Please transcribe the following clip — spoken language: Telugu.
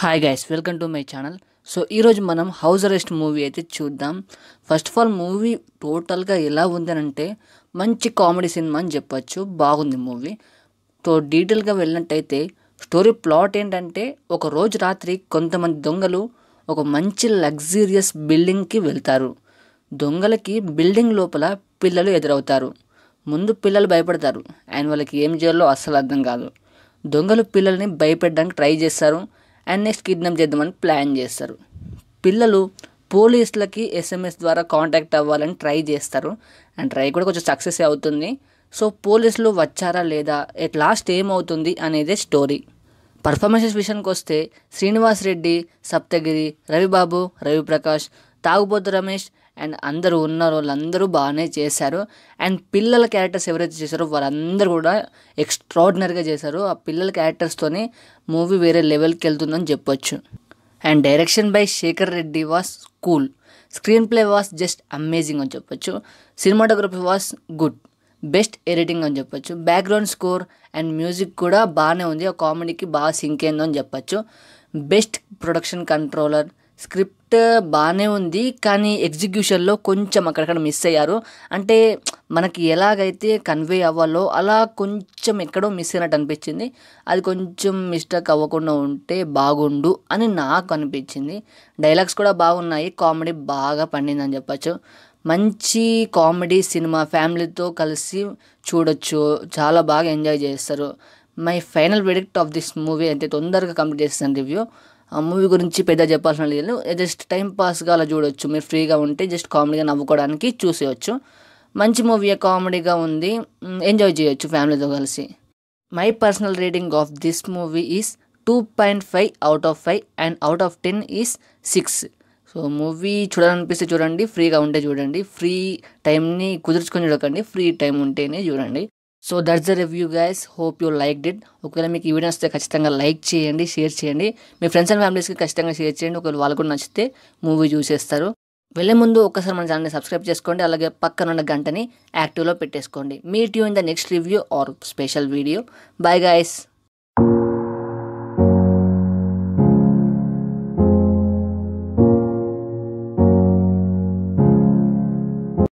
hi guys welcome to my channel so ఈరోజు మనం హౌస్ అరెస్ట్ మూవీ అయితే చూద్దాం ఫస్ట్ ఆఫ్ ఆల్ మూవీ టోటల్గా ఎలా ఉంది అంటే మంచి కామెడీ సినిమా అని చెప్పచ్చు బాగుంది మూవీ సో డీటెయిల్గా వెళ్ళినట్టయితే స్టోరీ ప్లాట్ ఏంటంటే ఒక రోజు రాత్రి కొంతమంది దొంగలు ఒక మంచి లగ్జీరియస్ బిల్డింగ్కి వెళ్తారు దొంగలకి బిల్డింగ్ లోపల పిల్లలు ఎదురవుతారు ముందు పిల్లలు భయపడతారు అండ్ వాళ్ళకి ఏం చేయాలో అస్సలు అర్థం కాదు దొంగలు పిల్లల్ని భయపెట్టడానికి ట్రై చేస్తారు అండ్ నెక్స్ట్ కిడ్నాప్ చేద్దామని ప్లాన్ చేస్తారు పిల్లలు పోలీసులకి ఎస్ఎంఎస్ ద్వారా కాంటాక్ట్ అవ్వాలని ట్రై చేస్తారు అండ్ ట్రై కూడా కొంచెం సక్సెస్ అవుతుంది సో పోలీసులు వచ్చారా లేదా ఎట్ లాస్ట్ ఏమవుతుంది అనేది స్టోరీ పర్ఫార్మెన్సెస్ విషయానికి వస్తే శ్రీనివాస్ రెడ్డి సప్తగిరి రవిబాబు రవిప్రకాష్ తాగుబోతు రమేష్ అండ్ అందరూ ఉన్న వాళ్ళందరూ బాగానే చేశారు అండ్ పిల్లల క్యారెక్టర్స్ ఎవరైతే చేశారో వాళ్ళందరూ కూడా ఎక్స్ట్రాడినరీగా చేశారు ఆ పిల్లల క్యారెక్టర్స్తోనే మూవీ వేరే లెవెల్కి వెళ్తుందని చెప్పొచ్చు and direction by Shekhar Reddy was cool screenplay was just amazing అని చెప్పొచ్చు cinematography was good best editing అని చెప్పొచ్చు బ్యాక్గ్రౌండ్ స్కోర్ అండ్ మ్యూజిక్ కూడా బాగానే ఉంది ఆ కామెడీకి బాగా సింక్ అయిందని చెప్పొచ్చు best production controller script script బాగానే ఉంది కానీ ఎగ్జిక్యూషన్లో కొంచెం అక్కడక్కడ మిస్ అయ్యారు అంటే మనకి ఎలాగైతే కన్వే అవ్వాలో అలా కొంచెం ఎక్కడో మిస్ అయినట్టు అనిపించింది అది కొంచెం మిస్టేక్ అవ్వకుండా ఉంటే బాగుండు అని నాకు అనిపించింది డైలాగ్స్ కూడా బాగున్నాయి కామెడీ బాగా పండిందని చెప్పచ్చు మంచి కామెడీ సినిమా ఫ్యామిలీతో కలిసి చూడొచ్చు చాలా బాగా ఎంజాయ్ చేస్తారు my final predict of this movie అయితే తొందరగా కంప్లీట్ చేస్తాను రివ్యూ ఆ మూవీ గురించి పెద్ద చెప్పాల్సిన లేదు జస్ట్ టైం పాస్గా అలా చూడొచ్చు మీరు ఫ్రీగా ఉంటే జస్ట్ కామెడీగా నవ్వుకోవడానికి చూసేయచ్చు మంచి మూవీ కామెడీగా ఉంది ఎంజాయ్ చేయొచ్చు ఫ్యామిలీతో కలిసి my personal rating of this movie is two point five out of five and out of ten is six so movie చూడాలనిపిస్తే చూడండి ఫ్రీగా ఉంటే చూడండి ఫ్రీ టైంని కుదుర్చుకొని చూడకండి ఫ్రీ టైం ఉంటేనే చూడండి so that's the review guys hope you liked it ఒకవేళ మీకు ఈ వీడియో నచ్చితే ఖచ్చితంగా లైక్ చేయండి షేర్ చేయండి మీ ఫ్రెండ్స్ అండ్ ఫ్యామిలీస్కి ఖచ్చితంగా షేర్ చేయండి ఒకవేళ వాళ్ళు కూడా నచ్చితే మూవీ చూసేస్తారు వెళ్ళే ముందు ఒకసారి మన ఛానల్ని సబ్స్క్రైబ్ చేసుకోండి అలాగే పక్కన ఉన్న గంటని యాక్టివ్లో పెట్టేసుకోండి meet you in the next review or special video bye guys